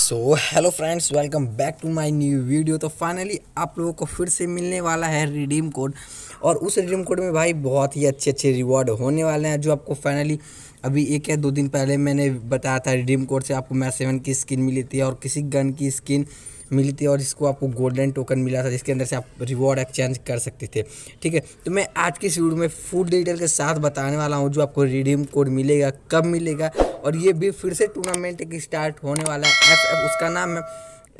so hello friends welcome back to my new video तो finally आप लोगों को फिर से मिलने वाला है रिडीम कोड और उस रिडीम कोड में भाई बहुत ही अच्छे अच्छे रिवॉर्ड होने वाले हैं जो आपको फाइनली अभी एक या दो दिन पहले मैंने बताया था रिडीम कोड से आपको मैच सेवन की स्किन मिली थी और किसी गन की स्किन मिली थी और इसको आपको गोल्डन टोकन मिला था जिसके अंदर से आप रिवॉर्ड एक्सचेंज कर सकते थे ठीक है तो मैं आज की इस वीडियो में फुल डिटेल के साथ बताने वाला हूँ जो आपको रिडीम कोड मिलेगा कब मिलेगा और ये भी फिर से टूर्नामेंट एक स्टार्ट होने वाला है एफ एफ उसका नाम है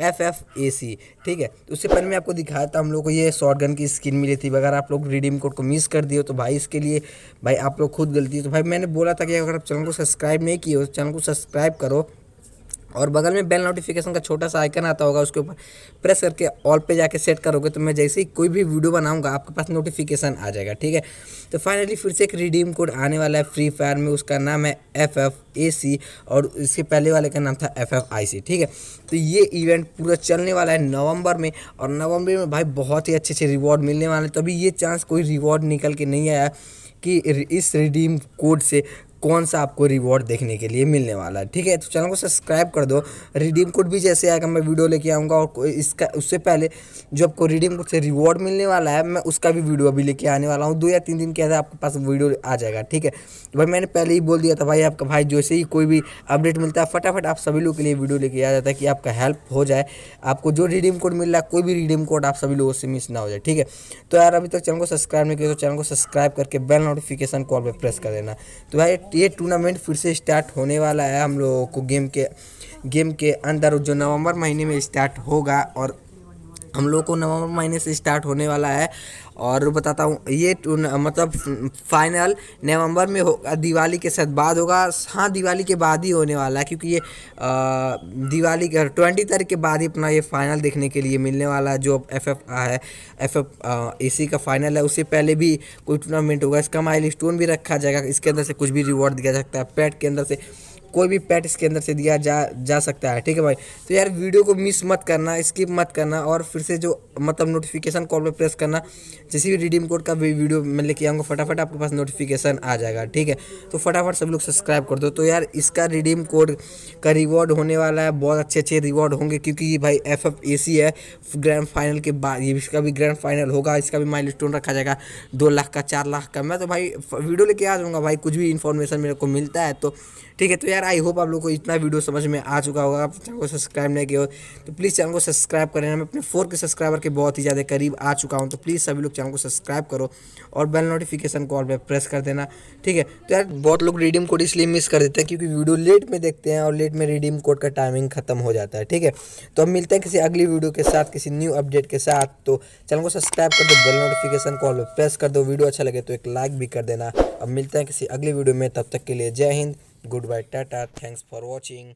एफ एफ ए सी ठीक है तो उससे पहले मैं आपको दिखाया था हम लोग को ये शॉर्ट गन की स्किन मिली थी अगर आप लोग रिडीम कोड को मिस कर दिए तो भाई इसके लिए भाई आप लोग खुद गलती है तो भाई मैंने बोला था कि अगर आप चैनल को सब्सक्राइब नहीं किए हो चैनल तो को सब्सक्राइब करो और बगल में बेल नोटिफिकेशन का छोटा सा आइकन आता होगा उसके ऊपर प्रेस करके ऑल पे जाके सेट करोगे तो मैं जैसे ही कोई भी वीडियो बनाऊंगा आपके पास नोटिफिकेशन आ जाएगा ठीक है तो फाइनली फिर से एक रिडीम कोड आने वाला है फ्री फायर में उसका नाम है एफ एफ ए सी और इसके पहले वाले का नाम था एफ एफ आई सी ठीक है तो ये इवेंट पूरा चलने वाला है नवंबर में और नवंबर में भाई बहुत ही अच्छे अच्छे रिवॉर्ड मिलने वाले तो अभी ये चांस कोई रिवॉर्ड निकल के नहीं आया कि इस रिडीम कोड से कौन सा आपको रिवॉर्ड देखने के लिए मिलने वाला है ठीक है तो चैनल को सब्सक्राइब कर दो रिडीम कोड भी जैसे आएगा मैं वीडियो लेके आऊँगा और इसका उससे पहले जो आपको रिडीम कोड से रिवॉर्ड मिलने वाला है मैं उसका भी वीडियो अभी लेके आने वाला हूँ दो या तीन दिन के अंदर आपके पास वीडियो आ जाएगा ठीक है भाई मैंने पहले ही बोल दिया था भाई आपका भाई जैसे ही कोई भी अपडेट मिलता है फटाफट आप सभी लोग के लिए वीडियो लेके आ जाता है कि आपका हेल्प हो जाए आपको जो रिडीम कोड मिल रहा है कोई भी रिडीम कोड आप सभी लोगों से मिस ना हो जाए ठीक है तो यार अभी तक चैनल को सब्सक्राइब नहीं किया तो चैनल को सब्सक्राइब करके बेल नोटिफिकेशन कॉल पर प्रेस कर देना तो भाई तो ये टूर्नामेंट फिर से स्टार्ट होने वाला है हम लोगों को गेम के गेम के अंदर जो नवंबर महीने में स्टार्ट होगा और हम लोग को नवंबर महीने से स्टार्ट होने वाला है और बताता हूँ ये मतलब फाइनल नवंबर में होगा दिवाली के साथ बाद होगा हाँ दिवाली के बाद ही होने वाला है क्योंकि ये आ, दिवाली के ट्वेंटी तारीख के बाद ही अपना ये फाइनल देखने के लिए मिलने वाला है जो एफ एफ है एफ एफ सी का फाइनल है उससे पहले भी कोई टूर्नामेंट होगा इसका माइल स्टोन भी रखा जाएगा इसके अंदर से कुछ भी रिवॉर्ड दिया जा सकता है पैट के अंदर से कोई भी पैट इसके अंदर से दिया जा जा सकता है ठीक है भाई तो यार वीडियो को मिस मत करना स्किप मत करना और फिर से जो मतलब नोटिफिकेशन कॉल पर प्रेस करना जैसे भी रिडीम कोड का भी वीडियो मैं लेके आऊँगा फटाफट आपके पास नोटिफिकेशन आ जाएगा ठीक है तो फटाफट सब लोग सब्सक्राइब कर दो तो यार इसका रिडीम कोड का रिवॉर्ड होने वाला है बहुत अच्छे अच्छे रिवॉर्ड होंगे क्योंकि ये भाई एफ एफ ए सी है ग्रैंड फाइनल के बाद ये इसका भी ग्रैंड फाइनल होगा इसका भी माइल स्टोन रखा जाएगा दो लाख का चार लाख का मैं तो भाई वीडियो लेके आ जाऊँगा भाई कुछ भी इन्फॉर्मेशन मेरे को मिलता है तो ठीक है तो यार यार आई होप आप लोग को इतना वीडियो समझ में आ चुका होगा आप चैनल को सब्सक्राइब नहीं किया हो तो प्लीज़ चैनल को सब्सक्राइब करें मैं अपने फोर के सब्सक्राइबर के बहुत ही ज़्यादा करीब आ चुका हूँ तो प्लीज़ सभी लोग चैनल को सब्सक्राइब करो और बेल नोटिफिकेशन को और प्रेस कर देना ठीक है तो यार बहुत लोग रिडीम कोड इसलिए मिस कर देते हैं क्योंकि वीडियो लेट में देखते हैं और लेट में रिडीम कोड का टाइमिंग खत्म हो जाता है ठीक है तो अब मिलते हैं किसी अगली वीडियो के साथ किसी न्यू अपडेट के साथ तो चैनल को सब्सक्राइब कर दो बेल नोटिफिकेशन को और प्रेस कर दो वीडियो अच्छा लगे तो एक लाइक भी कर देना अब मिलते हैं किसी अगली वीडियो में तब तक के लिए जय Hind goodbye tata thanks for watching